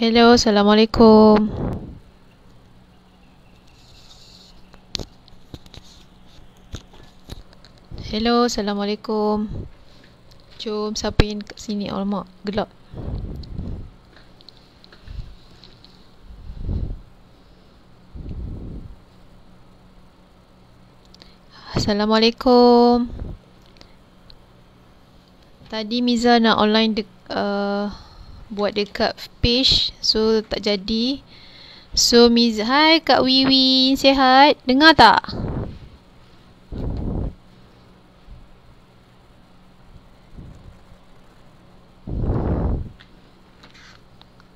Hello, Assalamualaikum. Hello, Assalamualaikum. Jom sapin kat sini? Alamak, gelap. Assalamualaikum. Tadi Miza nak online dek, uh, buat dekat page so tak jadi so miz hai kak wiwi sihat dengar tak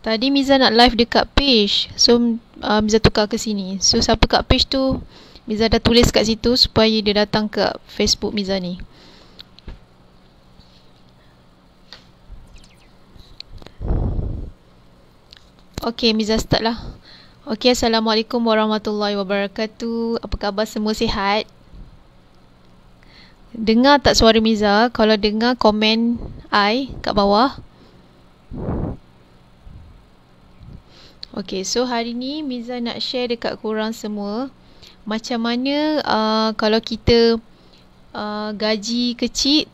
Tadi Miza nak live dekat page. So uh, Miza tukar ke sini. So siapa kat page tu Miza dah tulis kat situ supaya dia datang ke Facebook Miza ni. Okey, Miza start lah. Okey, Assalamualaikum warahmatullahi wabarakatuh. Apa khabar semua sihat? Dengar tak suara Miza? Kalau dengar, komen I kat bawah. Okey, so hari ni Miza nak share dekat korang semua macam mana uh, kalau kita uh, gaji kecil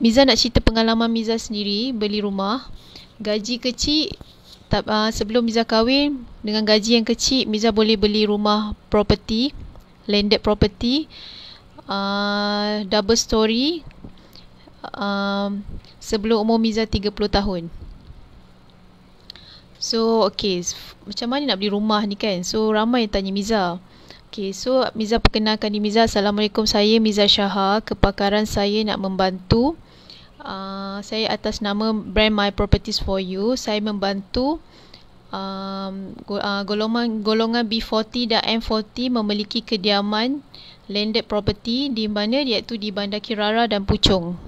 Miza nak cerita pengalaman Miza sendiri beli rumah. Gaji kecil Tap, uh, ah, sebelum Miza kahwin dengan gaji yang kecil Miza boleh beli rumah property landed property uh, double story uh, sebelum umur Miza 30 tahun So okay macam mana nak beli rumah ni kan so ramai yang tanya Miza Okay, so Miza perkenalkan di Miza. Assalamualaikum, saya Miza Shahar. Kepakaran saya nak membantu uh, saya atas nama brand My Properties for You, saya membantu um, ah, golongan golongan B40 dan M40 memiliki kediaman landed property di mana iaitu di Bandar Kirara dan Puchong.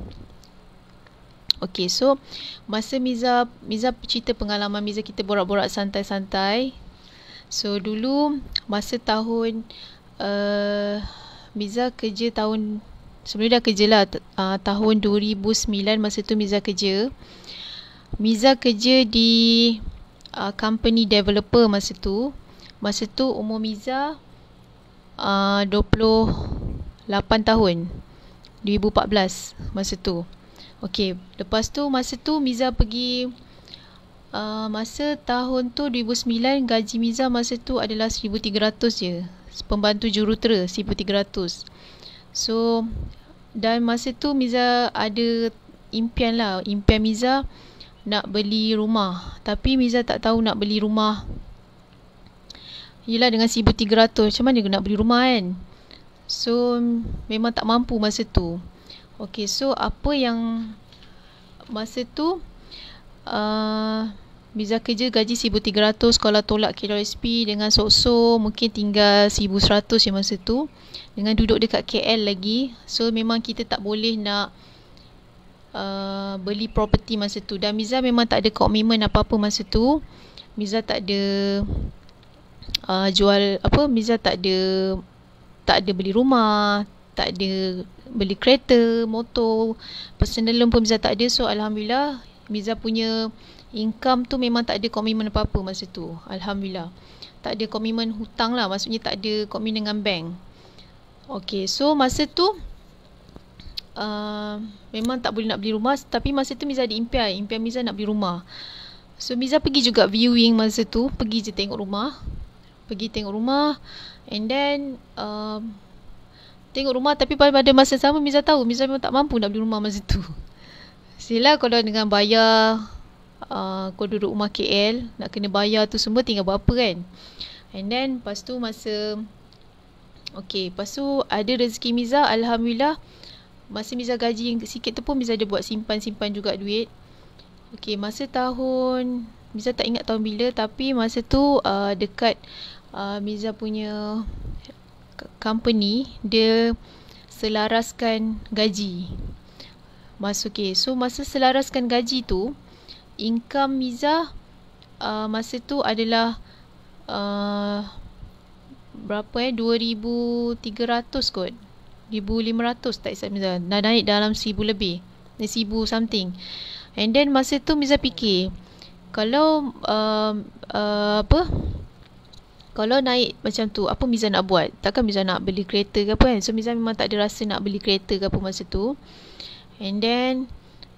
Okay, so masa Miza Miza cerita pengalaman Miza kita borak-borak santai-santai. So dulu masa tahun uh, Miza kerja tahun Sebelum dah kerja lah uh, tahun 2009 masa tu Miza kerja. Miza kerja di uh, company developer masa tu. Masa tu umur Miza ah, uh, 28 tahun. 2014 masa tu. Okey. lepas tu masa tu Miza pergi uh, masa tahun tu 2009 gaji Miza masa tu adalah 1300 je. Pembantu jurutera 1300. So dan masa tu Miza ada impian lah Impian Miza nak beli rumah Tapi Miza tak tahu nak beli rumah Yelah dengan RM1,300 macam mana nak beli rumah kan So memang tak mampu masa tu Okay so apa yang Masa tu uh, Biza kerja gaji RM1,300 kalau tolak KLSP dengan sokso mungkin tinggal RM1,100 yang masa tu. Dengan duduk dekat KL lagi. So memang kita tak boleh nak uh, beli property masa tu. Dan Miza memang tak ada commitment apa-apa masa tu. Miza tak ada uh, jual apa Miza tak ada tak ada beli rumah, tak ada beli kereta, motor, personal loan pun Miza tak ada. So alhamdulillah Miza punya income tu memang tak ada komitmen apa-apa masa tu Alhamdulillah tak ada komitmen hutang lah maksudnya tak ada komitmen dengan bank Okay so masa tu uh, memang tak boleh nak beli rumah tapi masa tu Miza ada impian impian Miza nak beli rumah so Miza pergi juga viewing masa tu pergi je tengok rumah pergi tengok rumah and then uh, tengok rumah tapi pada masa sama Miza tahu Miza memang tak mampu nak beli rumah masa tu Sila kalau dengan bayar uh, ah, kau duduk rumah KL nak kena bayar tu semua tinggal berapa kan and then lepas tu masa Okay, lepas tu ada rezeki Miza, Alhamdulillah Masa Miza gaji yang sikit tu pun Miza ada buat simpan-simpan juga duit Okay, masa tahun Miza tak ingat tahun bila Tapi masa tu uh, dekat uh, Miza punya company Dia selaraskan gaji Masuk okay. So masa selaraskan gaji tu income Miza uh, masa tu adalah uh, berapa eh 2300 kot 1500 tak silap Miza dah naik dalam 1000 lebih 1000 something and then masa tu Miza fikir kalau uh, uh, apa kalau naik macam tu apa Miza nak buat takkan Miza nak beli kereta ke apa kan so Miza memang tak ada rasa nak beli kereta ke apa masa tu and then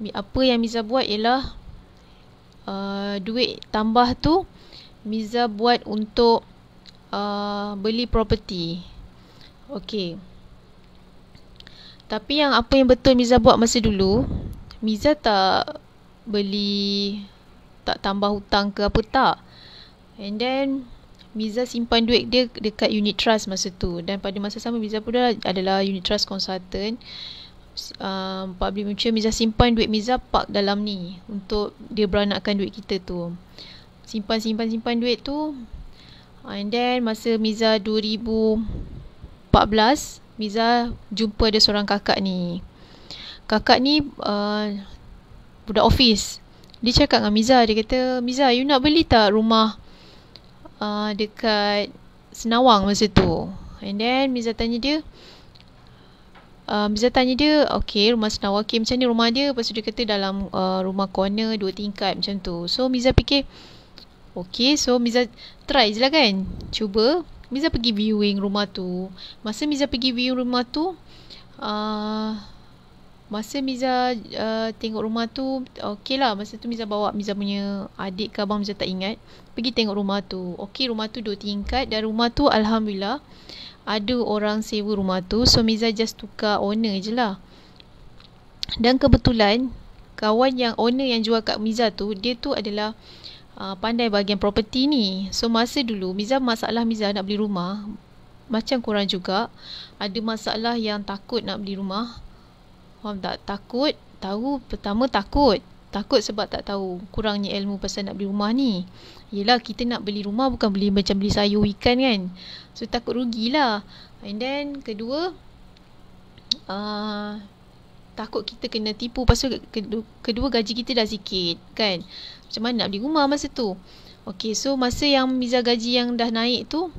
apa yang Miza buat ialah Uh, duit tambah tu Miza buat untuk uh, beli property. Okey. Tapi yang apa yang betul Miza buat masa dulu, Miza tak beli tak tambah hutang ke apa tak. And then Miza simpan duit dia dekat unit trust masa tu dan pada masa sama Miza pun adalah unit trust consultant uh, public mutual Miza simpan duit Miza park dalam ni untuk dia beranakkan duit kita tu simpan simpan simpan duit tu and then masa Miza 2014 Miza jumpa ada seorang kakak ni kakak ni uh, budak office dia cakap dengan Miza dia kata Miza you nak beli tak rumah uh, dekat Senawang masa tu and then Miza tanya dia um, Zia tanya dia Okay rumah senawakil Macam ni rumah dia Lepas tu dia kata dalam uh, Rumah corner Dua tingkat macam tu So Miza fikir Okay so Miza Try je lah kan Cuba Miza pergi viewing rumah tu Masa Miza pergi viewing rumah tu uh, Masa Miza uh, tengok rumah tu Okay lah Masa tu Miza bawa Miza punya adik ke abang Miza tak ingat Pergi tengok rumah tu Okay rumah tu dua tingkat Dan rumah tu Alhamdulillah ada orang sewa rumah tu so Miza just tukar owner je lah dan kebetulan kawan yang owner yang jual kat Miza tu dia tu adalah uh, pandai bahagian property ni so masa dulu Miza masalah Miza nak beli rumah macam kurang juga ada masalah yang takut nak beli rumah faham tak takut tahu pertama takut takut sebab tak tahu kurangnya ilmu pasal nak beli rumah ni. Yelah kita nak beli rumah bukan beli macam beli sayur ikan kan. So takut rugilah. And then kedua uh, takut kita kena tipu pasal kedua, kedua gaji kita dah sikit kan. Macam mana nak beli rumah masa tu. Okay so masa yang Miza gaji yang dah naik tu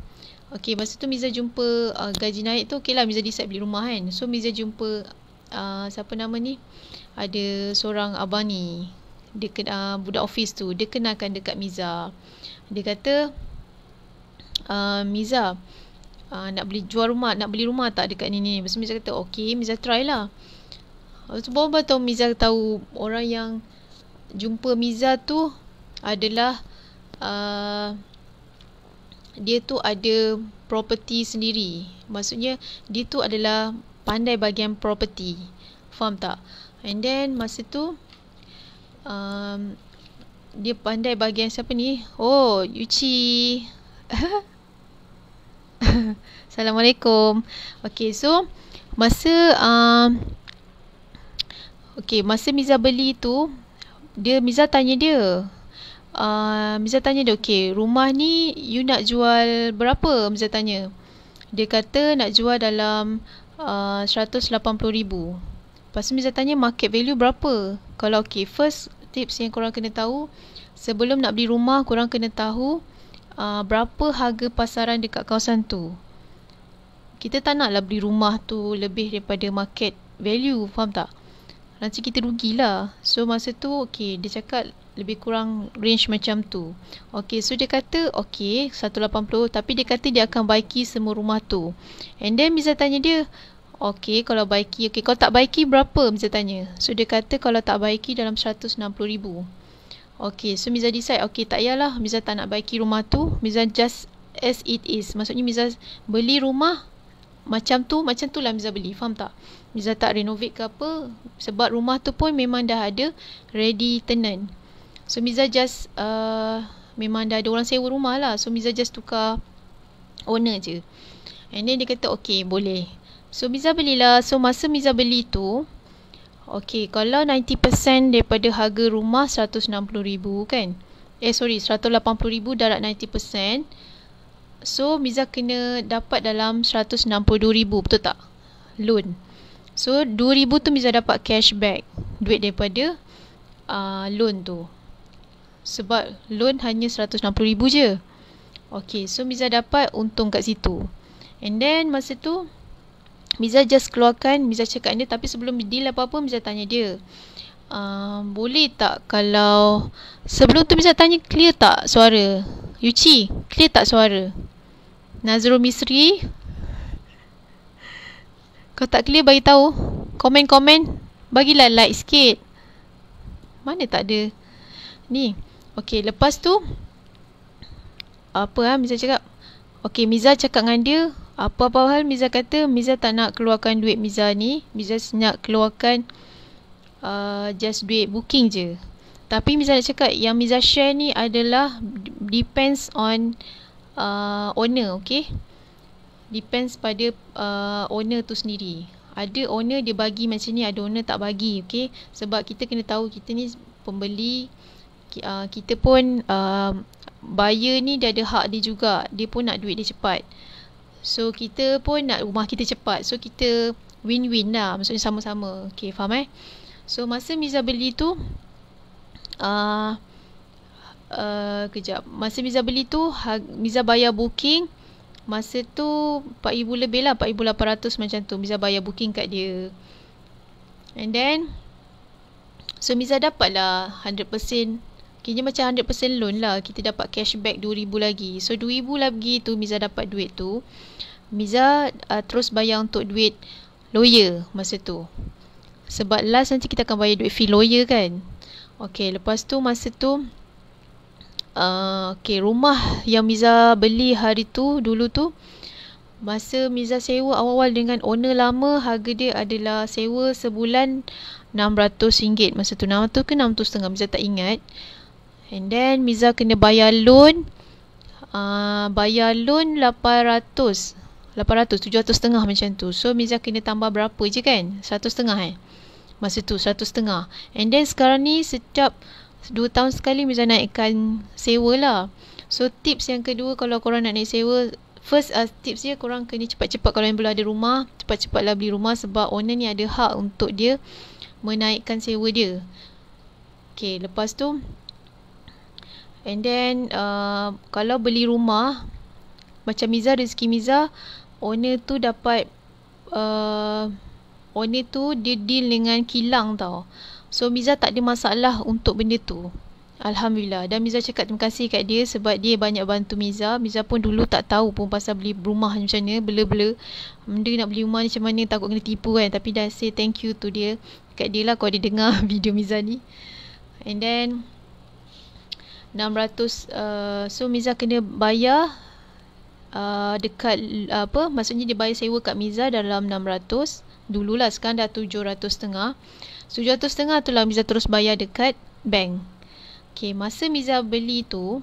Okay masa tu Miza jumpa uh, gaji naik tu Okay lah Miza decide beli rumah kan So Miza jumpa uh, siapa nama ni ada seorang abang ni dia kena, uh, budak office tu dia kenalkan dekat Miza dia kata uh, Miza uh, nak beli jual rumah nak beli rumah tak dekat ni ni lepas tu Miza kata ok Miza try lah lepas tu baru tahu Miza tahu orang yang jumpa Miza tu adalah uh, dia tu ada property sendiri maksudnya dia tu adalah pandai bagian property faham tak And then masa tu um, dia pandai bahagian siapa ni? Oh, Yuchi. Assalamualaikum. Okay, so masa um, okay, masa Miza beli tu, dia Miza tanya dia. Uh, Miza tanya dia, okay, rumah ni you nak jual berapa? Miza tanya. Dia kata nak jual dalam uh, 180000 Lepas tu Mizah tanya market value berapa? Kalau okay, first tips yang korang kena tahu, sebelum nak beli rumah, korang kena tahu uh, berapa harga pasaran dekat kawasan tu. Kita tak nak lah beli rumah tu lebih daripada market value, faham tak? Nanti kita rugilah. So masa tu, okay, dia cakap lebih kurang range macam tu. Okay, so dia kata, okay, 180 tapi dia kata dia akan baiki semua rumah tu. And then Mizah tanya dia, Okey, kalau baiki, okey, kalau tak baiki berapa? Mizah tanya. So dia kata kalau tak baiki dalam RM160,000. Okey, so Mizah decide, okey, tak yalah Mizah tak nak baiki rumah tu. Mizah just as it is. Maksudnya Mizah beli rumah macam tu, macam tu lah Mizah beli. Faham tak? Mizah tak renovate ke apa. Sebab rumah tu pun memang dah ada ready tenant. So Mizah just, uh, memang dah ada orang sewa rumah lah. So Mizah just tukar owner je. And then dia kata, okay, boleh. So Miza belilah. So masa Miza beli tu, okay, kalau 90% daripada harga rumah RM160,000 kan. Eh sorry, RM180,000 darat 90%. So Miza kena dapat dalam RM162,000, betul tak? Loan. So RM2,000 tu Miza dapat cashback. Duit daripada uh, loan tu. Sebab loan hanya RM160,000 je. Okay, so Miza dapat untung kat situ. And then masa tu, Miza just keluarkan Miza cakap dia tapi sebelum deal apa-apa Miza tanya dia um, boleh tak kalau sebelum tu Miza tanya clear tak suara Yuchi clear tak suara Nazrul Misri kau tak clear bagi tahu komen-komen bagilah like sikit mana tak ada ni okey lepas tu apa ah Miza cakap okey Miza cakap dengan dia apa-apa hal Miza kata Miza tak nak keluarkan duit Miza ni Miza nak keluarkan uh, Just duit booking je Tapi Miza nak cakap Yang Miza share ni adalah Depends on uh, Owner okay Depends pada uh, owner tu sendiri Ada owner dia bagi macam ni Ada owner tak bagi okay Sebab kita kena tahu kita ni pembeli uh, Kita pun uh, Buyer ni dia ada hak dia juga Dia pun nak duit dia cepat Okay So kita pun nak rumah kita cepat. So kita win-win lah. Maksudnya sama-sama. Okay faham eh? So masa Miza beli tu. Uh, uh, kejap. Masa Miza beli tu. Ha, Miza bayar booking. Masa tu RM4,000 lebih lah. RM4,800 macam tu. Miza bayar booking kat dia. And then. So Miza dapat lah 100% Kini macam 100% loan lah kita dapat cashback 2000 lagi. So 2000 lagi tu Miza dapat duit tu. Miza uh, terus bayar untuk duit lawyer masa tu. Sebab last nanti kita akan bayar duit fee lawyer kan. Okay lepas tu masa tu uh, okay, rumah yang Miza beli hari tu dulu tu masa Miza sewa awal-awal dengan owner lama harga dia adalah sewa sebulan RM600 masa tu. nama tu ke RM600.5 Miza tak ingat. And then Miza kena bayar loan uh, Bayar loan 800 800, setengah macam tu So Miza kena tambah berapa je kan setengah eh Masa tu setengah. And then sekarang ni setiap 2 tahun sekali Miza naikkan sewa lah So tips yang kedua kalau korang nak naik sewa First uh, tips dia korang kena cepat-cepat kalau yang belum ada rumah Cepat-cepatlah beli rumah sebab owner ni ada hak untuk dia Menaikkan sewa dia Okay lepas tu And then uh, kalau beli rumah macam Miza rezeki Miza owner tu dapat uh, owner tu dia deal dengan kilang tau. So Miza tak ada masalah untuk benda tu. Alhamdulillah. Dan Miza cakap terima kasih kat dia sebab dia banyak bantu Miza. Miza pun dulu tak tahu pun pasal beli rumah macam mana. Bela-bela. Benda nak beli rumah ni macam mana takut kena tipu kan. Tapi dah say thank you to dia. Kat dia lah kau ada dengar video Miza ni. And then... 600 uh, so Miza kena bayar uh, dekat uh, apa maksudnya dia bayar sewa kat Miza dalam 600 dululah sekarang dah 700 setengah 700 setengah tu lah Miza terus bayar dekat bank Okay, masa Miza beli tu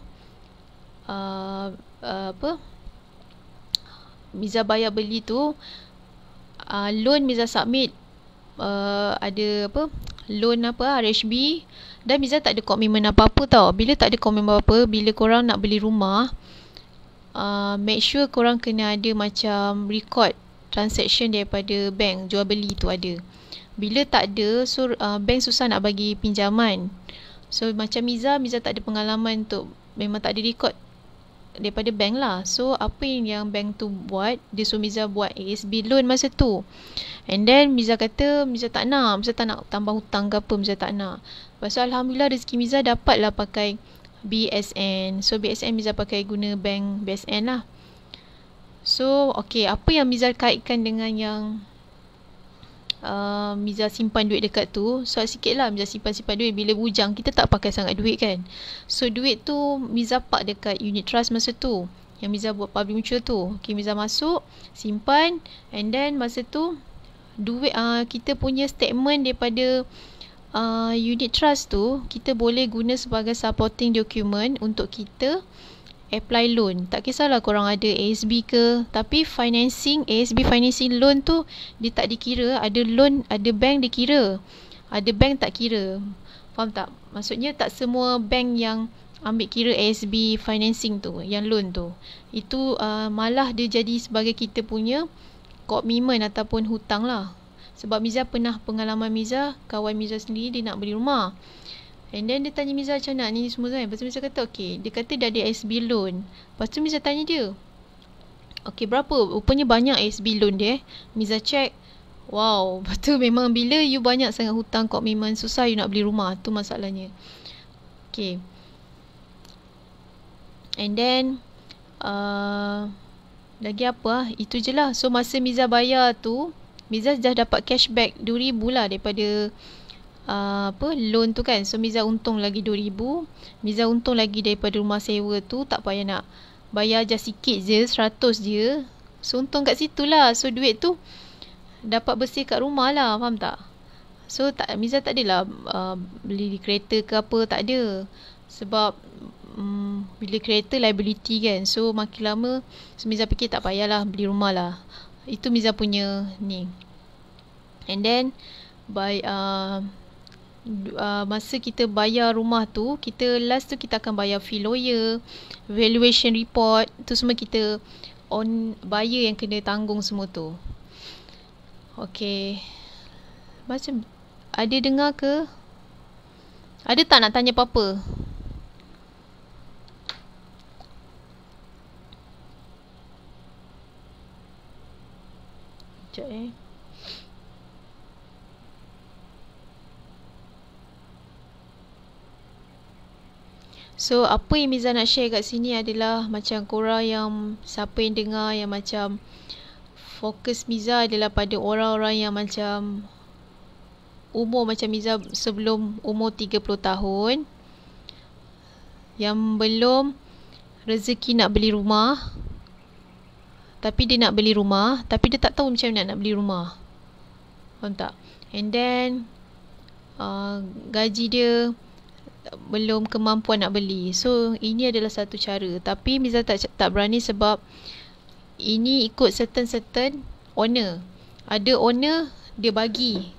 uh, apa Miza bayar beli tu loan Miza submit ada apa loan apa RHB dan Miza tak ada komitmen apa-apa tau. Bila tak ada komitmen apa-apa, bila korang nak beli rumah, uh, make sure korang kena ada macam record transaction daripada bank jual beli tu ada. Bila tak ada, so uh, bank susah nak bagi pinjaman. So macam Miza, Miza tak ada pengalaman untuk memang tak ada record daripada bank lah. So apa yang yang bank tu buat, dia suruh Miza buat ASB loan masa tu. And then Miza kata Miza tak nak, Miza tak nak tambah hutang ke apa, Miza tak nak. Lepas tu Alhamdulillah rezeki Miza dapat lah pakai BSN. So BSN Miza pakai guna bank BSN lah. So okay, apa yang Miza kaitkan dengan yang uh, ehm, Miza simpan duit dekat tu Soal sikit lah Miza simpan-simpan duit Bila bujang kita tak pakai sangat duit kan So duit tu Miza park dekat unit trust masa tu Yang Miza buat public mutual tu Okay Miza masuk Simpan And then masa tu Duit uh, kita punya statement daripada uh, unit trust tu Kita boleh guna sebagai supporting document Untuk kita apply loan. Tak kisahlah korang ada ASB ke, tapi financing, ASB financing loan tu dia tak dikira. Ada loan, ada bank dikira Ada bank tak kira. Faham tak? Maksudnya tak semua bank yang ambil kira ASB financing tu, yang loan tu. Itu uh, malah dia jadi sebagai kita punya commitment ataupun hutang lah. Sebab Miza pernah pengalaman Miza, kawan Miza sendiri dia nak beli rumah. And then dia tanya Miza macam nak ni semua kan. Lepas tu Miza kata okay. Dia kata dia ada SB loan. Lepas tu Miza tanya dia. Okay berapa? Rupanya banyak SB loan dia eh. Miza check. Wow. Lepas tu memang bila you banyak sangat hutang kau memang susah you nak beli rumah. tu masalahnya. Okay. And then. Uh, lagi apa lah. Itu je lah. So masa Miza bayar tu. Miza dah dapat cashback RM2,000 lah daripada uh, apa loan tu kan so Miza untung lagi 2000 Miza untung lagi daripada rumah sewa tu tak payah nak bayar je sikit je 100 je so untung kat situ lah so duit tu dapat bersih kat rumah lah faham tak so tak, Miza tak adalah uh, beli di kereta ke apa tak ada sebab um, bila kereta liability kan so makin lama so Miza fikir tak payahlah beli rumah lah itu Miza punya ni and then by uh, uh, masa kita bayar rumah tu, kita last tu kita akan bayar fee lawyer, valuation report, tu semua kita on buyer yang kena tanggung semua tu. Okay. Macam ada dengar ke? Ada tak nak tanya apa-apa? Sekejap eh. So apa yang Miza nak share kat sini adalah macam korang yang siapa yang dengar yang macam fokus Miza adalah pada orang-orang yang macam umur macam Miza sebelum umur 30 tahun yang belum rezeki nak beli rumah tapi dia nak beli rumah tapi dia tak tahu macam mana nak, beli rumah faham tak and then uh, gaji dia belum kemampuan nak beli. So ini adalah satu cara tapi Miza tak tak berani sebab ini ikut certain-certain owner. Ada owner dia bagi.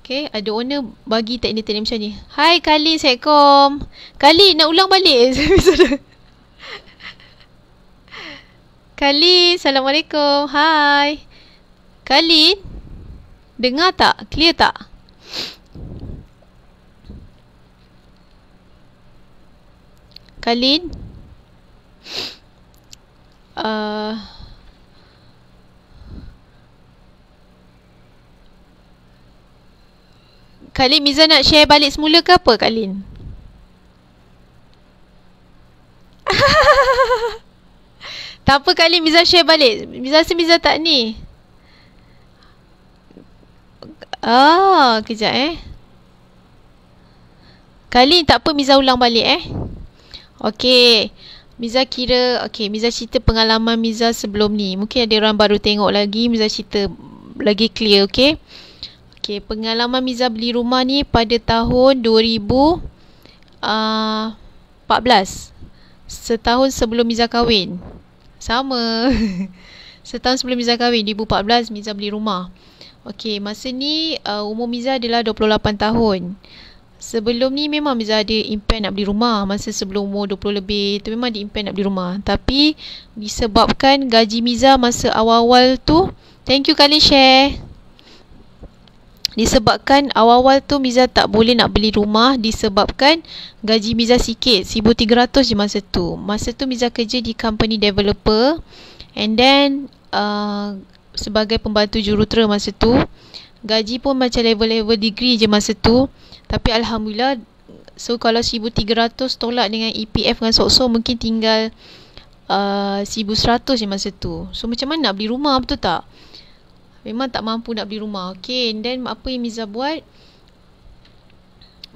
Okay, ada owner bagi teknik-teknik macam ni. Hai Kali, Assalamualaikum. Kali nak ulang balik. Kali, Assalamualaikum. Hai. Kali, dengar tak? Clear tak? Kalin uh, Kalin Miza nak share balik semula ke apa Kalin Tak apa Kalin Miza share balik Miza rasa Miza tak ni Ah, kejap eh. Kali tak apa Miza ulang balik eh. Okay. Miza kira, okay, Miza cerita pengalaman Miza sebelum ni. Mungkin ada orang baru tengok lagi, Miza cerita lagi clear, okay? Okay, pengalaman Miza beli rumah ni pada tahun 2014. Ah, Setahun sebelum Miza kahwin. Sama. Setahun sebelum Miza kahwin, 2014 Miza beli rumah. Okay, masa ni uh, umur Miza adalah 28 tahun. Sebelum ni memang Miza ada impian nak beli rumah masa sebelum umur 20 lebih tu memang ada impian nak beli rumah tapi disebabkan gaji Miza masa awal-awal tu thank you kali share disebabkan awal-awal tu Miza tak boleh nak beli rumah disebabkan gaji Miza sikit 1300 je masa tu masa tu Miza kerja di company developer and then uh, sebagai pembantu jurutera masa tu Gaji pun macam level-level degree je masa tu. Tapi Alhamdulillah, so kalau 1300 tolak dengan EPF dengan sokso, mungkin tinggal uh, 1100 je masa tu. So macam mana nak beli rumah, betul tak? Memang tak mampu nak beli rumah. Okay, and then apa yang Miza buat?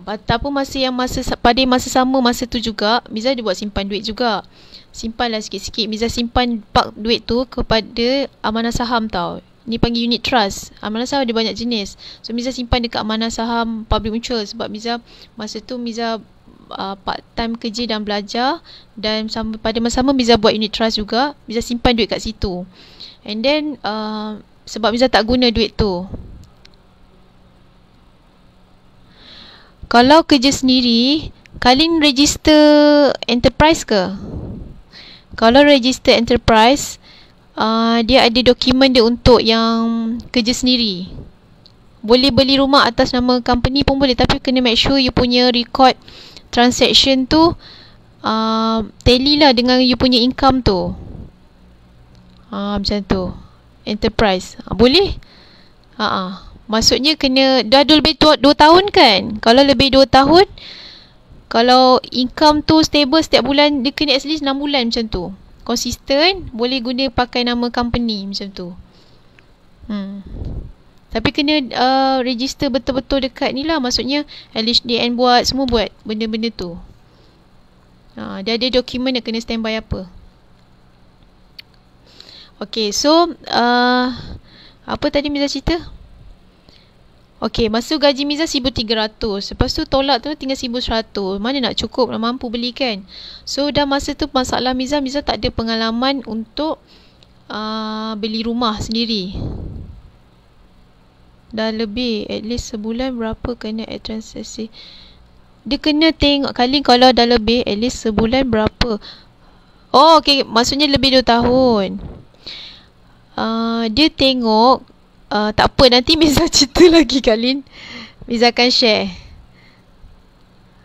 Batal pun masa yang masa pada masa sama masa tu juga Miza dia buat simpan duit juga Simpanlah sikit-sikit Miza simpan pak duit tu kepada amanah saham tau ni panggil unit trust. Amanah saham ada banyak jenis. So Miza simpan dekat amanah saham public mutual sebab Miza masa tu Miza uh, part time kerja dan belajar dan sama pada masa sama Miza buat unit trust juga. Miza simpan duit kat situ. And then uh, sebab Miza tak guna duit tu. Kalau kerja sendiri, Kalin register enterprise ke? Kalau register enterprise, uh, dia ada dokumen dia untuk yang kerja sendiri. Boleh beli rumah atas nama company pun boleh tapi kena make sure you punya record transaction tu uh, tally lah dengan you punya income tu. Uh, macam tu. Enterprise. Uh, boleh? Haa. Uh-uh. Maksudnya kena dah lebih 2 tahun kan? Kalau lebih 2 tahun kalau income tu stable setiap bulan dia kena at least 6 bulan macam tu konsisten boleh guna pakai nama company macam tu hmm. tapi kena uh, register betul-betul dekat ni lah maksudnya LHDN buat semua buat benda-benda tu ha, dia ada dokumen nak kena standby apa Okay, so uh, apa tadi Mirza cerita? Okey, masa tu gaji Miza 1300 Lepas tu tolak tu tinggal 1100 Mana nak cukup, nak mampu beli kan? So, dah masa tu masalah Miza, Miza tak ada pengalaman untuk uh, beli rumah sendiri. Dah lebih, at least sebulan berapa kena add transaksi. Dia kena tengok kali kalau dah lebih, at least sebulan berapa. Oh, okey, maksudnya lebih 2 tahun. Uh, dia tengok Uh, tak apa nanti Miza cerita lagi Kalin. Miza akan share.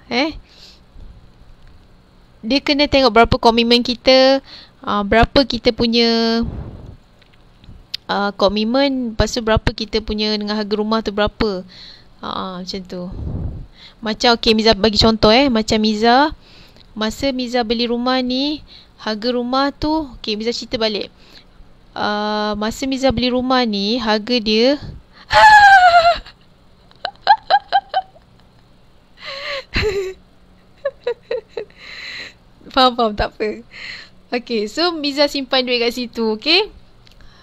Eh? Dia kena tengok berapa komitmen kita, uh, berapa kita punya uh, komitmen, lepas tu berapa kita punya dengan harga rumah tu berapa. Uh, uh, macam tu. Macam okay Miza bagi contoh eh, macam Miza masa Miza beli rumah ni, harga rumah tu, okay Miza cerita balik uh, masa Miza beli rumah ni harga dia faham faham tak apa Okay, so Miza simpan duit kat situ, okay?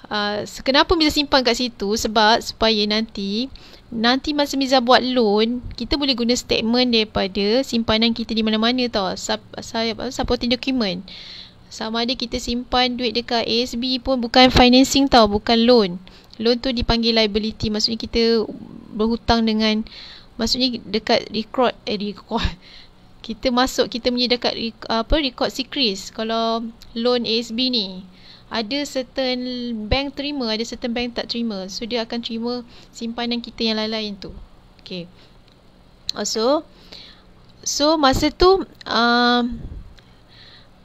Uh, ah, kenapa Miza simpan kat situ? Sebab supaya nanti, nanti masa Miza buat loan, kita boleh guna statement daripada simpanan kita di mana-mana tau. Sub, sub, supporting document sama ada kita simpan duit dekat ASB pun bukan financing tau bukan loan loan tu dipanggil liability maksudnya kita berhutang dengan maksudnya dekat record eh record kita masuk kita punya dekat apa record secrets kalau loan ASB ni ada certain bank terima ada certain bank tak terima so dia akan terima simpanan kita yang lain-lain tu Okay. So so masa tu um,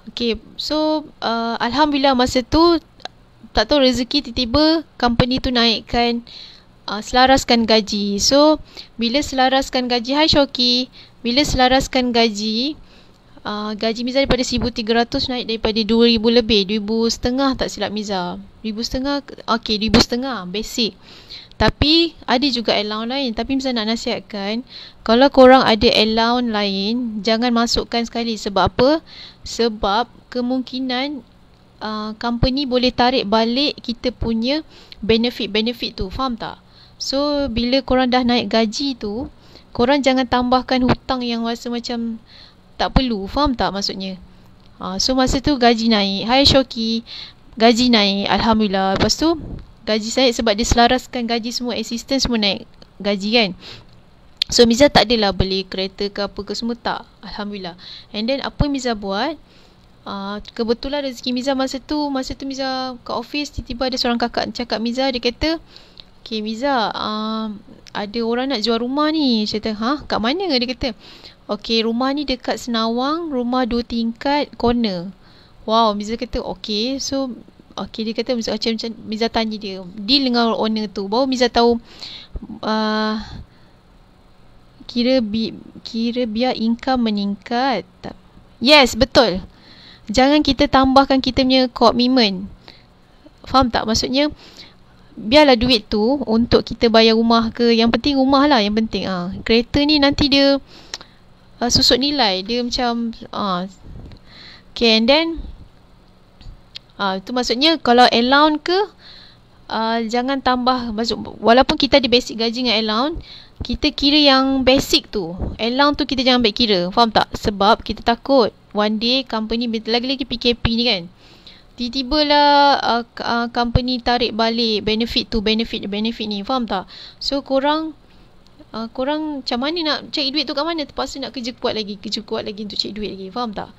Okay, so uh, Alhamdulillah masa tu tak tahu rezeki tiba-tiba company tu naikkan uh, selaraskan gaji. So, bila selaraskan gaji, hai Shoki, bila selaraskan gaji, uh, gaji Miza daripada 1300 naik daripada 2000 lebih, 2000 setengah tak silap Miza. 1000 setengah, okay, 1000 setengah, basic. Tapi ada juga allowance lain Tapi saya nak nasihatkan Kalau korang ada allowance lain Jangan masukkan sekali Sebab apa? Sebab kemungkinan uh, Company boleh tarik balik Kita punya benefit-benefit tu Faham tak? So bila korang dah naik gaji tu Korang jangan tambahkan hutang yang rasa macam Tak perlu Faham tak maksudnya? Uh, so masa tu gaji naik Hai Shoki Gaji naik Alhamdulillah Lepas tu gaji saya sebab dia selaraskan gaji semua asisten semua naik gaji kan so Miza tak adalah beli kereta ke apa ke semua tak Alhamdulillah and then apa Miza buat uh, kebetulan rezeki Miza masa tu masa tu Miza ke office tiba-tiba ada seorang kakak cakap Miza dia kata Okay Miza uh, ada orang nak jual rumah ni saya kata ha kat mana dia kata Okay rumah ni dekat Senawang rumah dua tingkat corner Wow, Miza kata okay. So, Okay dia kata Mizah macam Miza tanya dia deal dengan owner tu. Baru Miza tahu uh, kira bi, kira biar income meningkat. Yes, betul. Jangan kita tambahkan kita punya commitment. Faham tak maksudnya? Biarlah duit tu untuk kita bayar rumah ke. Yang penting rumah lah yang penting. Ah, ha. kereta ni nanti dia uh, susut nilai. Dia macam ah. Uh, okay, and then Ha, itu maksudnya kalau allowance ke uh, jangan tambah maksud, walaupun kita di basic gaji dengan allowance kita kira yang basic tu allowance tu kita jangan ambil kira faham tak sebab kita takut one day company lagi-lagi PKP ni kan tiba-tiba lah uh, uh, company tarik balik benefit tu benefit benefit ni faham tak so korang uh, korang macam mana nak cari duit tu kat mana terpaksa nak kerja kuat lagi kerja kuat lagi untuk cari duit lagi faham tak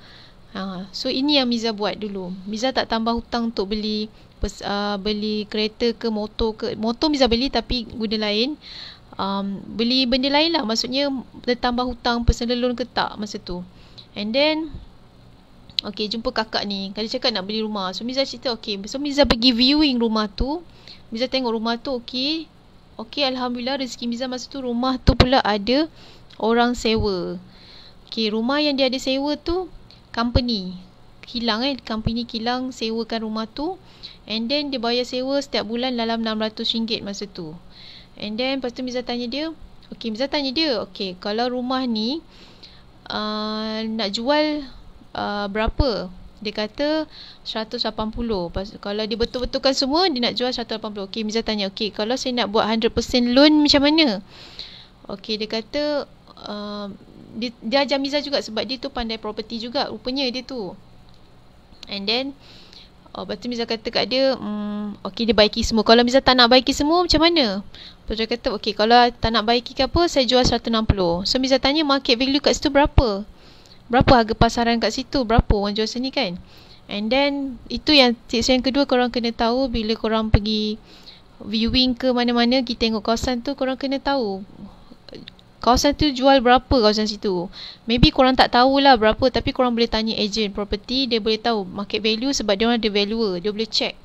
Ha, so ini yang Miza buat dulu. Miza tak tambah hutang untuk beli pers, uh, beli kereta ke motor ke. Motor Miza beli tapi guna lain. Um, beli benda lain lah. Maksudnya tambah hutang personal loan ke tak masa tu. And then Okay, jumpa kakak ni. Kali cakap nak beli rumah. So, Miza cerita, okay. So, Miza pergi viewing rumah tu. Miza tengok rumah tu, okay. Okay, Alhamdulillah rezeki Miza masa tu rumah tu pula ada orang sewa. Okay, rumah yang dia ada sewa tu company kilang eh company kilang sewakan rumah tu and then dia bayar sewa setiap bulan dalam RM600 masa tu and then lepas tu Miza tanya dia ok Miza tanya dia ok kalau rumah ni uh, nak jual uh, berapa dia kata 180 lepas, kalau dia betul-betulkan semua dia nak jual 180 ok Miza tanya ok kalau saya nak buat 100% loan macam mana ok dia kata uh, dia, dia ajar Miza juga sebab dia tu pandai property juga rupanya dia tu and then Oh, lepas tu Miza kata kat dia, hmm, okay dia baiki semua. Kalau Miza tak nak baiki semua, macam mana? Lepas dia kata, okay kalau tak nak baiki ke apa, saya jual 160. So Miza tanya market value kat situ berapa? Berapa harga pasaran kat situ? Berapa orang jual sini kan? And then, itu yang tips yang kedua korang kena tahu bila korang pergi viewing ke mana-mana, kita tengok kawasan tu, korang kena tahu kawasan tu jual berapa kawasan situ. Maybe korang tak tahu lah berapa tapi korang boleh tanya agent property. Dia boleh tahu market value sebab dia orang ada valuer. Dia boleh check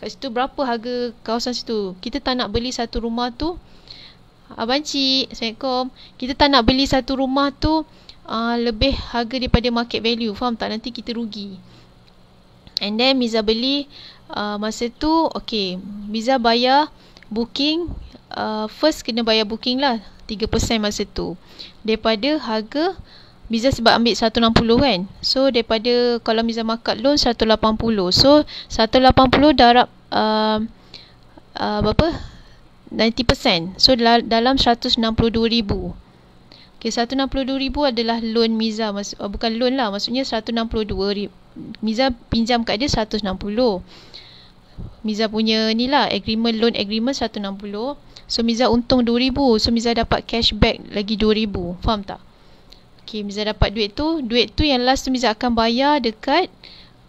kat situ berapa harga kawasan situ. Kita tak nak beli satu rumah tu. Abang Cik, Assalamualaikum. Kita tak nak beli satu rumah tu uh, lebih harga daripada market value. Faham tak? Nanti kita rugi. And then Miza beli uh, masa tu, okay. Miza bayar booking uh, first kena bayar booking lah 3% masa tu daripada harga Miza sebab ambil 160 kan so daripada kalau Miza makat loan 180 so 180 darab uh, uh, berapa 90% so dalam 162,000 Okay, RM162,000 adalah loan Miza. Mas- oh, bukan loan lah. Maksudnya RM162,000. Miza pinjam kat dia RM160,000. Miza punya ni lah. Agreement, loan agreement RM160,000. So Miza untung 2000. So Miza dapat cashback lagi 2000. Faham tak? Okay, Miza dapat duit tu. Duit tu yang last tu Miza akan bayar dekat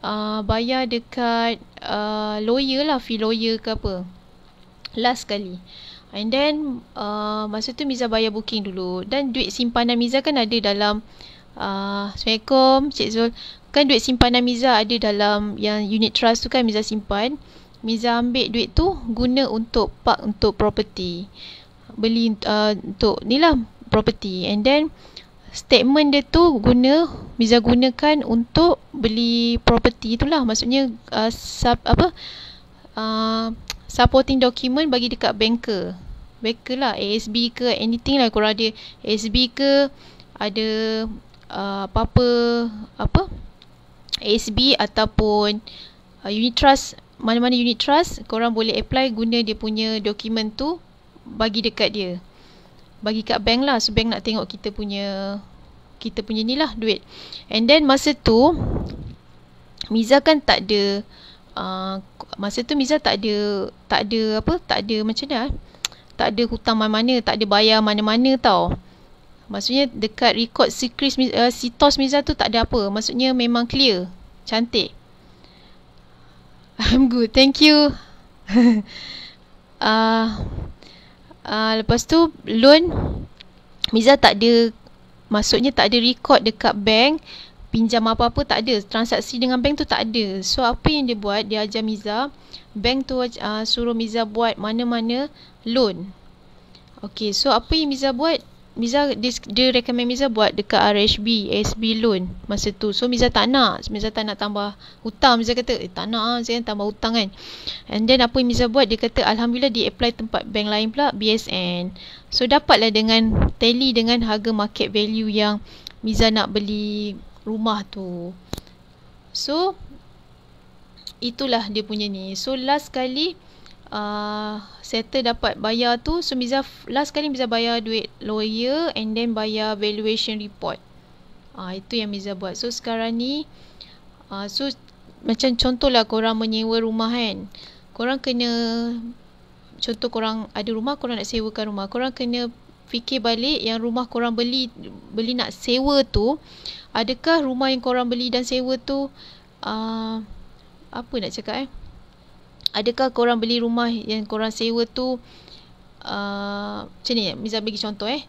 uh, bayar dekat uh, lawyer lah, fee lawyer ke apa. Last kali. And then uh, masa tu Miza bayar booking dulu dan duit simpanan Miza kan ada dalam uh, Assalamualaikum Cik Zul. Kan duit simpanan Miza ada dalam yang unit trust tu kan Miza simpan. Miza ambil duit tu guna untuk park untuk property. Beli uh, untuk ni lah property. And then statement dia tu guna Miza gunakan untuk beli property tu lah. Maksudnya uh, sub, apa? Uh, supporting document bagi dekat banker. Banker lah. ASB ke anything lah. Kalau ada ASB ke ada uh, apa-apa apa? ASB ataupun uh, unit trust mana-mana unit trust korang boleh apply guna dia punya dokumen tu bagi dekat dia bagi kat bank lah so bank nak tengok kita punya kita punya ni lah duit and then masa tu Miza kan tak ada uh, masa tu Miza tak ada tak ada apa tak ada macam mana tak ada hutang mana-mana tak ada bayar mana-mana tau maksudnya dekat record si Chris uh, si Tos Miza tu tak ada apa maksudnya memang clear cantik I'm good. Thank you. uh, uh, lepas tu loan Miza tak ada maksudnya tak ada record dekat bank pinjam apa-apa tak ada. Transaksi dengan bank tu tak ada. So apa yang dia buat? Dia ajar Miza bank tu uh, suruh Miza buat mana-mana loan. Okay, so apa yang Miza buat? Miza dia recommend Miza buat dekat RHB SB loan masa tu. So Miza tak nak, Miza tak nak tambah hutang. Miza kata, "Eh tak nak ah, saya kan tambah hutang kan." And then apa yang Miza buat, dia kata, "Alhamdulillah di apply tempat bank lain pula, BSN." So dapatlah dengan tally dengan harga market value yang Miza nak beli rumah tu. So itulah dia punya ni. So last kali Ah, settle dapat bayar tu so Miza last kali Miza bayar duit lawyer and then bayar valuation report uh, itu yang Miza buat so sekarang ni uh, so macam contoh lah, korang menyewa rumah kan korang kena contoh korang ada rumah korang nak sewakan rumah korang kena fikir balik yang rumah korang beli beli nak sewa tu adakah rumah yang korang beli dan sewa tu uh, apa nak cakap eh adakah korang beli rumah yang korang sewa tu uh, macam ni Miza bagi contoh eh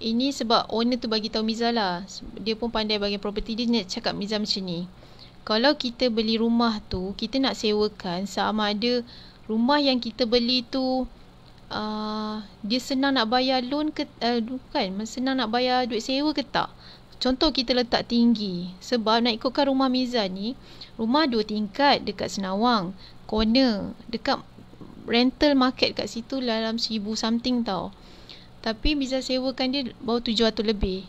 ini sebab owner tu bagi tahu Miza lah dia pun pandai bagian property dia nak cakap Miza macam ni kalau kita beli rumah tu kita nak sewakan sama ada rumah yang kita beli tu uh, dia senang nak bayar loan ke uh, kan senang nak bayar duit sewa ke tak Contoh kita letak tinggi. Sebab nak ikutkan rumah Miza ni, rumah dua tingkat dekat Senawang corner dekat rental market kat situ dalam seribu something tau tapi Miza sewakan dia bawah tujuh atau lebih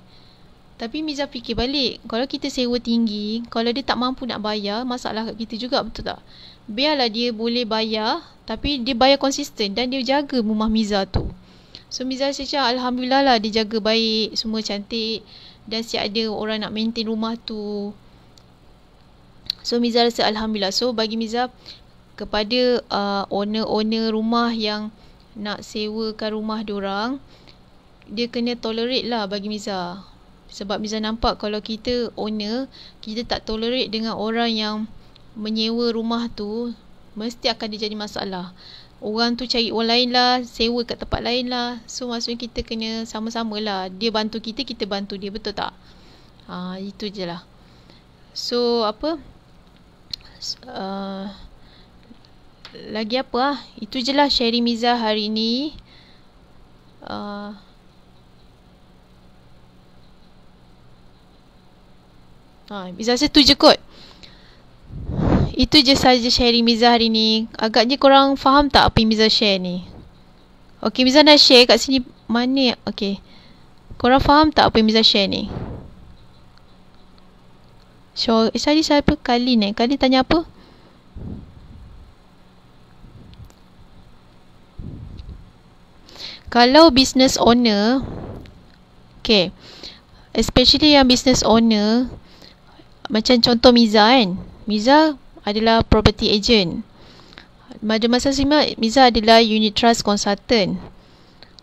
tapi Miza fikir balik kalau kita sewa tinggi kalau dia tak mampu nak bayar masalah kat kita juga betul tak biarlah dia boleh bayar tapi dia bayar konsisten dan dia jaga rumah Miza tu so Miza rasa Alhamdulillah lah dia jaga baik semua cantik dan siap ada orang nak maintain rumah tu So Miza rasa Alhamdulillah So bagi Miza kepada uh, owner-owner rumah yang nak sewakan rumah diorang dia kena tolerate lah bagi Miza sebab Miza nampak kalau kita owner kita tak tolerate dengan orang yang menyewa rumah tu mesti akan dia jadi masalah orang tu cari orang lain lah sewa kat tempat lain lah so maksudnya kita kena sama-sama lah dia bantu kita kita bantu dia betul tak ha, itu je lah so apa uh, lagi apa lah. Itu je lah sharing Miza hari ni. Uh, ha, Miza rasa tu je kot. Itu je saja sharing Miza hari ni. Agaknya korang faham tak apa yang Miza share ni. Okey, Miza nak share kat sini. Mana? Okey. Korang faham tak apa yang Miza share ni? Eh, so, tadi siapa? Kalin eh. Kalin tanya apa? kalau business owner okay especially yang business owner macam contoh Miza kan Miza adalah property agent pada masa sebelumnya Miza adalah unit trust consultant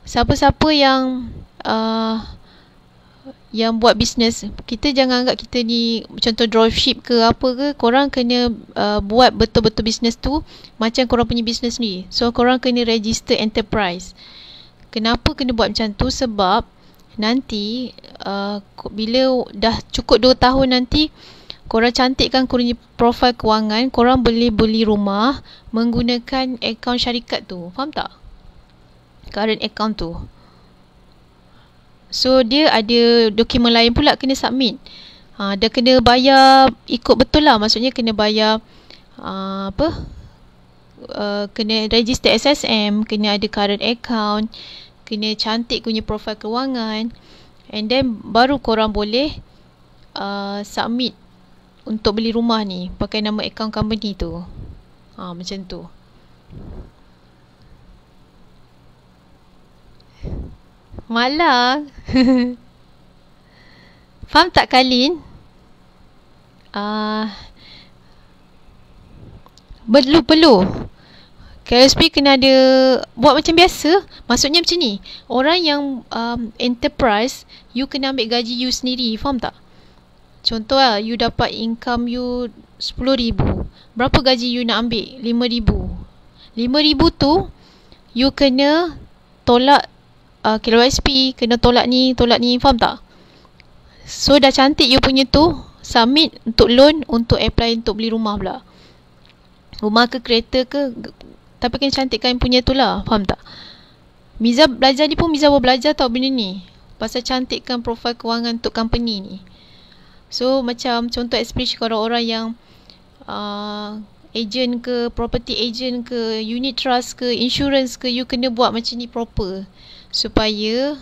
siapa-siapa yang uh, yang buat business, kita jangan anggap kita ni contoh dropship ke apa ke korang kena uh, buat betul-betul business tu macam korang punya business ni so korang kena register enterprise Kenapa kena buat macam tu? Sebab nanti uh, bila dah cukup 2 tahun nanti korang cantikkan korang profil kewangan, korang boleh beli rumah menggunakan akaun syarikat tu. Faham tak? Current account tu. So dia ada dokumen lain pula kena submit. Ha, dia kena bayar ikut betul lah maksudnya kena bayar uh, apa Uh, kena register SSM, kena ada current account, kena cantik punya profil kewangan and then baru korang boleh uh, submit untuk beli rumah ni pakai nama account company tu. Ha macam tu. Malang. Faham tak Kalin? Ah uh, perlu perlu KSP kena ada buat macam biasa maksudnya macam ni orang yang um, enterprise you kena ambil gaji you sendiri faham tak contoh lah you dapat income you 10000 berapa gaji you nak ambil 5000 5000 tu you kena tolak uh, KSP kena tolak ni tolak ni faham tak so dah cantik you punya tu submit untuk loan untuk apply untuk beli rumah pula Rumah ke kereta ke Tapi kena cantikkan yang punya tu lah Faham tak? Miza belajar ni pun Miza boleh belajar tau benda ni Pasal cantikkan profil kewangan untuk company ni So macam contoh experience kalau orang yang uh, Agent ke, property agent ke, unit trust ke, insurance ke You kena buat macam ni proper Supaya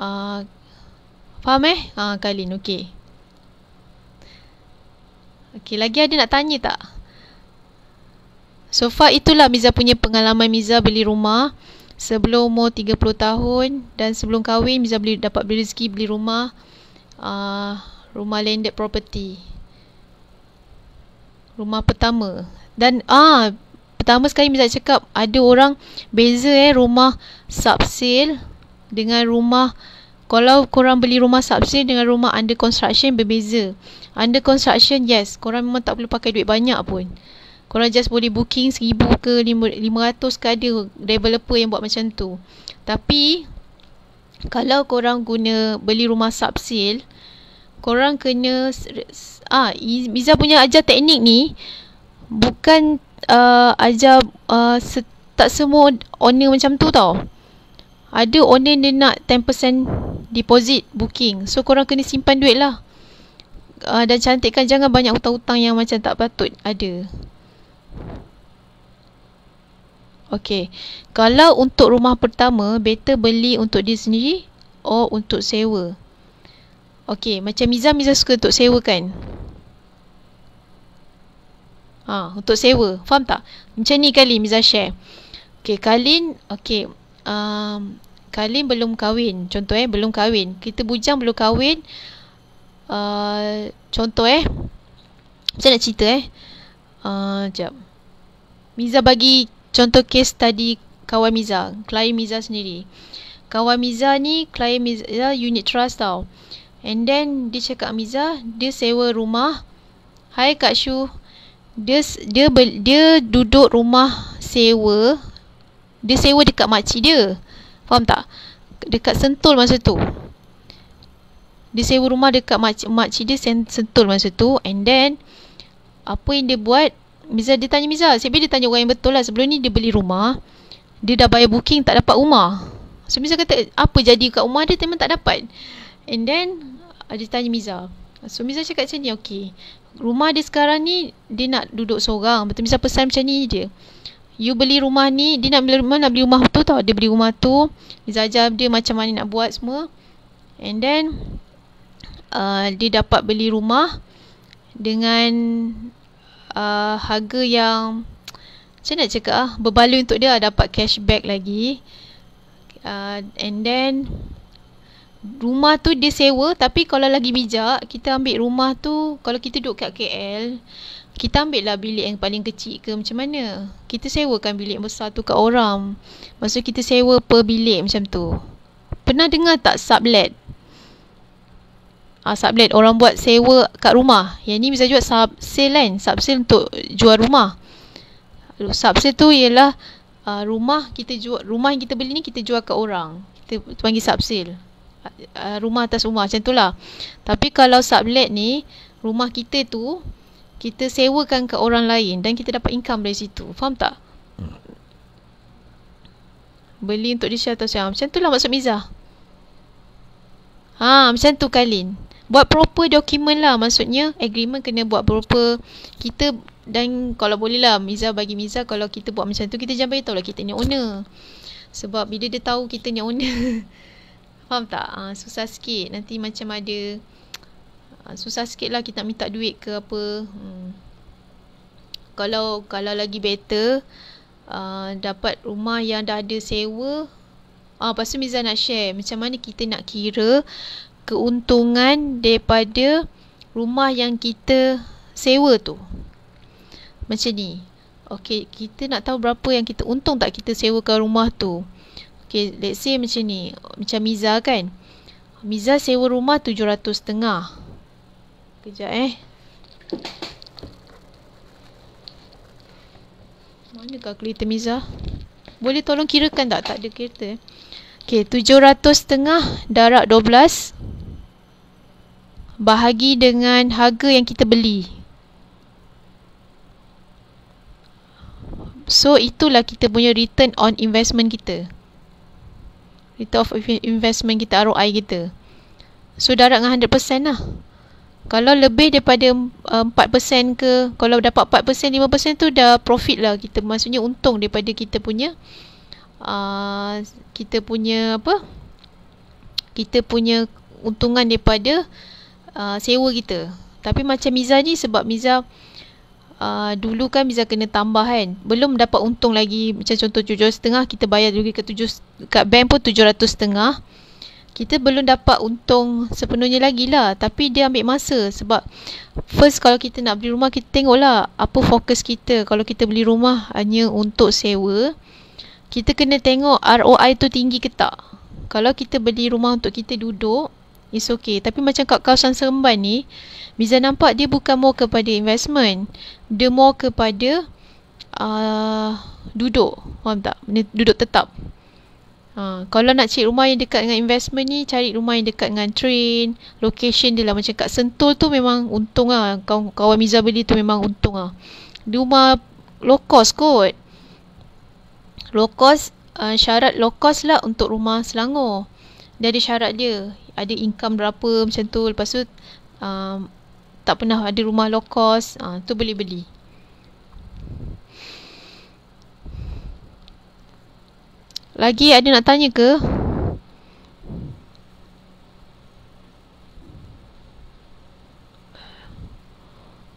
uh, Faham eh? Ha, uh, Kalin, okay Okay, lagi ada nak tanya Tak So far itulah Miza punya pengalaman Miza beli rumah sebelum umur 30 tahun dan sebelum kahwin Miza beli dapat beli rezeki beli rumah uh, rumah landed property. Rumah pertama. Dan ah pertama sekali Miza cakap ada orang beza eh rumah subsale dengan rumah kalau korang beli rumah subsale dengan rumah under construction berbeza. Under construction yes, korang memang tak perlu pakai duit banyak pun. Korang just boleh booking 1000 ke 500 ke ada developer yang buat macam tu. Tapi kalau korang guna beli rumah subsale, korang kena ah Iza punya ajar teknik ni bukan uh, ajar uh, se- tak semua owner macam tu tau. Ada owner dia nak 10% deposit booking. So korang kena simpan duit lah. Uh, dan cantikkan jangan banyak hutang-hutang yang macam tak patut ada. Okey. Kalau untuk rumah pertama, better beli untuk dia sendiri or untuk sewa? Okey, macam Miza Miza suka untuk sewa kan? Ha, untuk sewa. Faham tak? Macam ni kali Miza share. Okey, Kalin, okey. Um, Kalin belum kahwin. Contoh eh, belum kahwin. Kita bujang belum kahwin. Uh, contoh eh. Macam nak cerita eh. Uh, jap. Miza bagi contoh kes tadi kawan Miza, klien Miza sendiri. Kawan Miza ni klien Miza unit trust tau. And then dia cakap Miza, dia sewa rumah. Hai Kak Shu. Dia dia dia duduk rumah sewa. Dia sewa dekat makcik dia. Faham tak? Dekat sentul masa tu. Dia sewa rumah dekat makcik, makcik dia sentul masa tu. And then, apa yang dia buat, Miza dia tanya Miza, sebab dia tanya orang yang betul lah sebelum ni dia beli rumah, dia dah bayar booking tak dapat rumah. So Miza kata apa jadi kat rumah dia memang tak dapat. And then ada uh, tanya misal, So Miza cakap macam ni, okay. Rumah dia sekarang ni dia nak duduk seorang. Betul Miza pesan macam ni dia. You beli rumah ni, dia nak beli rumah, nak beli rumah tu tau. Dia beli rumah tu. Miza ajar dia macam mana nak buat semua. And then uh, dia dapat beli rumah dengan uh, harga yang macam nak cakap ah berbaloi untuk dia ah, dapat cashback lagi uh, and then rumah tu dia sewa tapi kalau lagi bijak kita ambil rumah tu kalau kita duduk kat KL kita ambil lah bilik yang paling kecil ke macam mana kita sewakan bilik besar tu kat orang maksud kita sewa per bilik macam tu pernah dengar tak sublet uh, ah, sublet orang buat sewa kat rumah. Yang ni bisa jual sub sale kan, sub sale untuk jual rumah. Sub sale tu ialah uh, rumah kita jual rumah yang kita beli ni kita jual kat orang. Kita panggil sub sale. Uh, rumah atas rumah macam itulah. Tapi kalau sublet ni rumah kita tu kita sewakan ke orang lain dan kita dapat income dari situ. Faham tak? Beli untuk di atau siapa. Macam tu lah maksud Mizah. Ha, macam tu Kalin buat proper dokumen lah maksudnya agreement kena buat proper kita dan kalau boleh lah Miza bagi Miza kalau kita buat macam tu kita jangan tahu lah kita ni owner sebab bila dia tahu kita ni owner faham tak ha, susah sikit nanti macam ada ha, susah sikit lah kita minta duit ke apa hmm. kalau kalau lagi better Uh, dapat rumah yang dah ada sewa uh, Lepas tu Miza nak share Macam mana kita nak kira keuntungan daripada rumah yang kita sewa tu. Macam ni. Okey, kita nak tahu berapa yang kita untung tak kita sewakan rumah tu. Okey, let's say macam ni. Macam Miza kan. Miza sewa rumah tujuh ratus setengah. Kejap eh. Mana kereta Miza? Boleh tolong kirakan tak? Tak ada kereta. Eh. tujuh ratus setengah darab belas bahagi dengan harga yang kita beli. So itulah kita punya return on investment kita. Return of investment kita ROI kita. So darat dengan 100% lah. Kalau lebih daripada 4% uh, ke, kalau dapat 4%, 5% tu dah profit lah kita. Maksudnya untung daripada kita punya uh, kita punya apa? Kita punya untungan daripada Uh, sewa kita. Tapi macam Miza ni sebab Miza uh, dulu kan Miza kena tambah kan. Belum dapat untung lagi macam contoh tujuh setengah kita bayar lagi ke tujuh kat bank pun tujuh ratus setengah. Kita belum dapat untung sepenuhnya lagi lah. Tapi dia ambil masa sebab first kalau kita nak beli rumah kita tengok lah apa fokus kita. Kalau kita beli rumah hanya untuk sewa. Kita kena tengok ROI tu tinggi ke tak. Kalau kita beli rumah untuk kita duduk, It's okay. Tapi macam kat kawasan Seremban ni, Miza nampak dia bukan more kepada investment. Dia more kepada uh, duduk. Faham tak? Duduk tetap. Uh, kalau nak cari rumah yang dekat dengan investment ni, cari rumah yang dekat dengan train. Location dia lah. Macam kat Sentul tu memang untung lah. Kawan Miza beli tu memang untung lah. Di rumah low cost kot. Low cost, uh, syarat low cost lah untuk rumah Selangor. Dia ada syarat dia ada income berapa macam tu lepas tu uh, tak pernah ada rumah low cost uh, tu boleh beli lagi ada nak tanya ke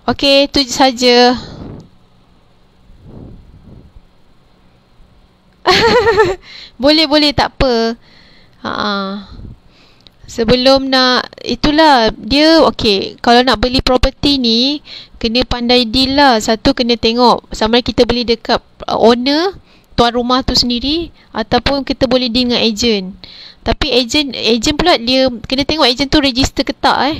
Okey, tu saja. boleh boleh tak apa. Ha. uh Sebelum nak itulah dia okey kalau nak beli property ni kena pandai deal lah. Satu kena tengok sama ada kita beli dekat uh, owner tuan rumah tu sendiri ataupun kita boleh deal dengan agent. Tapi agent agent pula dia kena tengok agent tu register ke tak eh.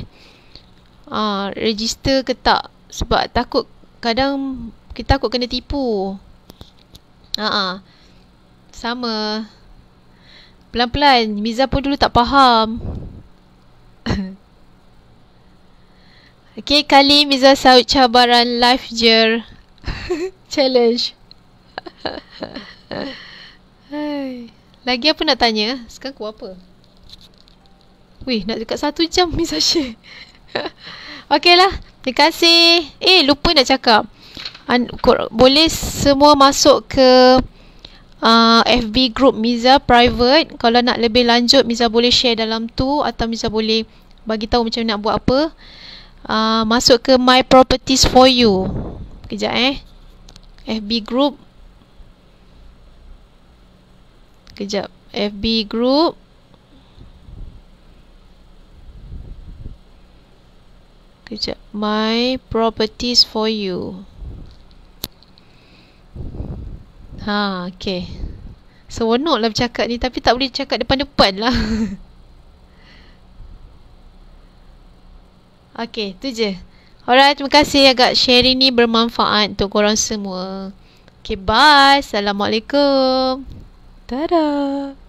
Ah register ke tak sebab takut kadang kita takut kena tipu. Ha ah. Sama Pelan-pelan, Miza pun dulu tak faham. Okay, kali Miza Saud cabaran life jer challenge. Lagi apa nak tanya? Sekarang kuat apa? Wih, nak dekat satu jam Miza Syekh. Okeylah. Terima kasih. Eh, lupa nak cakap. An- boleh semua masuk ke uh, FB group Miza private. Kalau nak lebih lanjut, Miza boleh share dalam tu atau Miza boleh bagi tahu macam nak buat apa uh, masuk ke my properties for you kejap eh FB group kejap FB group kejap my properties for you ha okey seronoklah bercakap ni tapi tak boleh cakap depan-depan lah Okay, tu je. Alright, terima kasih agak sharing ni bermanfaat untuk korang semua. Okay, bye. Assalamualaikum. Tada.